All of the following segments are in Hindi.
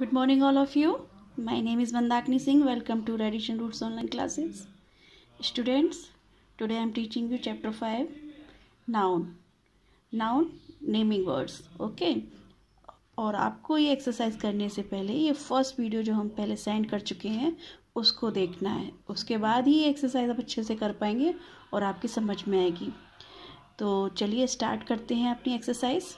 Good morning all of you my name is Mandakini Singh welcome to Radisson Roots online classes students today I am teaching you chapter five noun noun naming words okay और आपको ये एक्सरसाइज करने से पहले ये फर्स्ट वीडियो जो हम पहले सेंड कर चुके हैं उसको देखना है उसके बाद ही एक्सरसाइज आप अच्छे से कर पाएंगे और आपकी समझ में आएगी तो चलिए स्टार्ट करते हैं अपनी एक्सरसाइज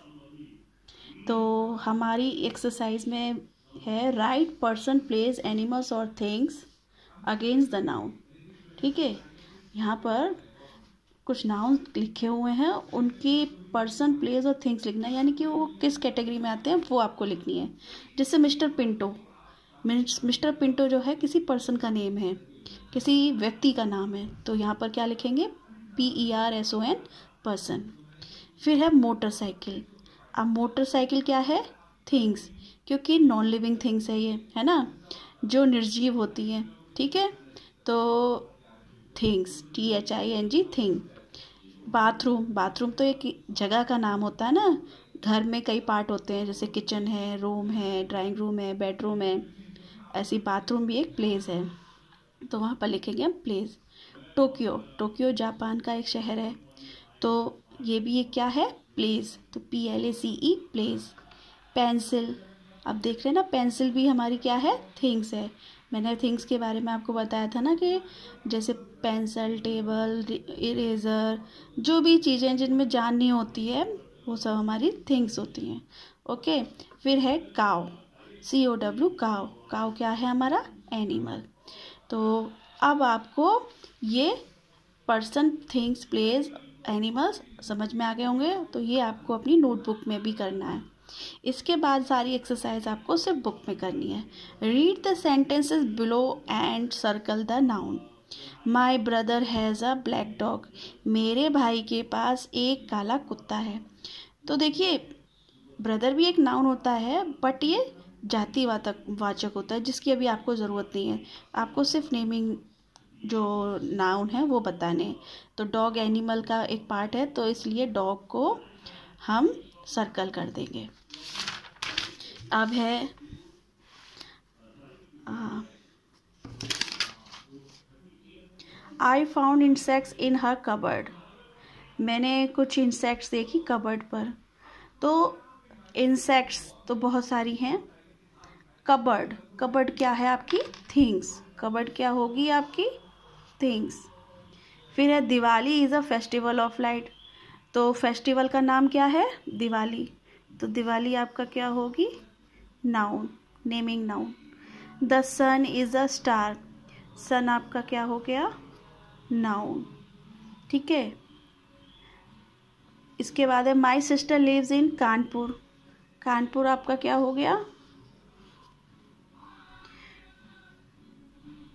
तो हमारी एक्सरसाइज में है राइट पर्सन प्लेस एनिमल्स और थिंग्स अगेंस्ट द नाउन ठीक है यहाँ पर कुछ नाउन लिखे हुए हैं उनकी पर्सन प्लेस और थिंग्स लिखना है यानी कि वो किस कैटेगरी में आते हैं वो आपको लिखनी है जैसे मिस्टर पिंटो मिस्टर पिंटो जो है किसी पर्सन का नेम है किसी व्यक्ति का नाम है तो यहाँ पर क्या लिखेंगे P E R S O N person फिर है मोटरसाइकिल अब मोटरसाइकिल क्या है थिंग्स क्योंकि नॉन लिविंग थिंग्स है ये है ना जो निर्जीव होती हैं ठीक है तो things T H I N G thing bathroom bathroom तो एक जगह का नाम होता है ना घर में कई पार्ट होते हैं जैसे किचन है रूम है ड्राइंग रूम है बेडरूम है ऐसी बाथरूम भी एक प्लेस है तो वहाँ पर लिखेंगे हम प्लेस टोक्यो टोक्यो जापान का एक शहर है तो ये भी ये क्या है प्लेस तो P L A C E place pencil अब देख रहे हैं ना पेंसिल भी हमारी क्या है थिंग्स है मैंने थिंग्स के बारे में आपको बताया था ना कि जैसे पेंसिल टेबल इरेज़र जो भी चीज़ें जिनमें जान नहीं होती है वो सब हमारी थिंग्स होती हैं ओके फिर है काव सी ओ डब्ल्यू काव काव क्या है हमारा एनिमल तो अब आपको ये पर्सन थिंग्स प्लेस एनिमल्स समझ में आ गए होंगे तो ये आपको अपनी नोटबुक में भी करना है इसके बाद सारी एक्सरसाइज आपको सिर्फ बुक में करनी है read the sentences below and circle the noun my brother has a black dog मेरे भाई के पास एक काला कुत्ता है तो देखिए ब्रदर भी एक नाउन होता है बट ये जाति वातक वाचक होता है जिसकी अभी आपको ज़रूरत नहीं है आपको सिर्फ नेमिंग जो नाउन है वो बताने तो डॉग एनिमल का एक पार्ट है तो इसलिए डॉग को हम सर्कल कर देंगे अब है I found insects in her cupboard मैंने कुछ इंसेक्ट्स देखी कबर्ड पर तो इंसेक्ट्स तो बहुत सारी हैं कबर्ड कबर्ड क्या है आपकी थिंग्स कबर्ड क्या होगी आपकी थिंग्स फिर है Diwali is a festival of light तो फेस्टिवल का नाम क्या है दिवाली तो दिवाली आपका क्या होगी noun naming noun the sun is a star sun आपका क्या हो गया नाउन ठीक है इसके बाद है my sister lives in Kanpur Kanpur आपका क्या हो गया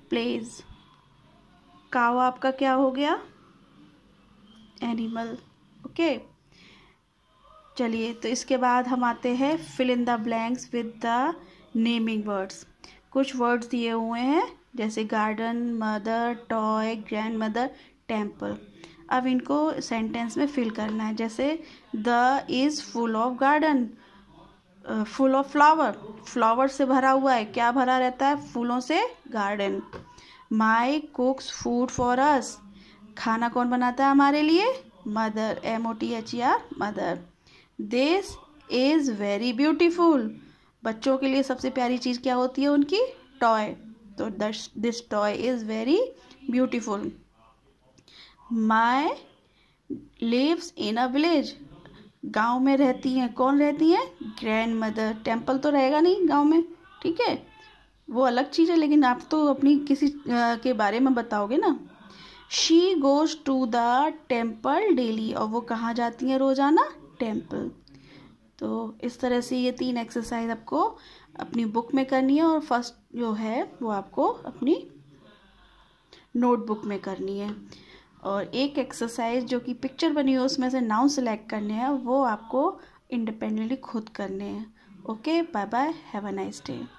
प्लेज काव आपका क्या हो गया एनिमल ओके okay. चलिए तो इसके बाद हम आते हैं fill in the blanks with the naming words कुछ वर्ड्स दिए हुए हैं जैसे garden mother toy grandmother temple अब इनको सेंटेंस में फिल करना है जैसे the is full of garden full of flower flower से भरा हुआ है क्या भरा रहता है फूलों से garden my cooks food for us खाना कौन बनाता है हमारे लिए mother M O T H E R mother this is very beautiful बच्चों के लिए सबसे प्यारी चीज़ क्या होती है उनकी टॉय तो this toy is very beautiful my lives in a village गांव में रहती हैं कौन रहती हैं ग्रैंड मदर टेम्पल तो रहेगा नहीं गांव में ठीक है वो अलग चीज़ है लेकिन आप तो अपनी किसी के बारे में बताओगे ना she goes to the temple daily और वो कहाँ जाती हैं रोज़ाना टेम्पल तो इस तरह से ये तीन एक्सरसाइज आपको अपनी बुक में करनी है और फर्स्ट जो है वो आपको अपनी नोटबुक में करनी है और एक एक्सरसाइज जो कि पिक्चर बनी हो उसमें से नाउ सेलेक्ट करने हैं वो आपको इंडिपेंडेंटली खुद करने हैं okay bye bye have a nice day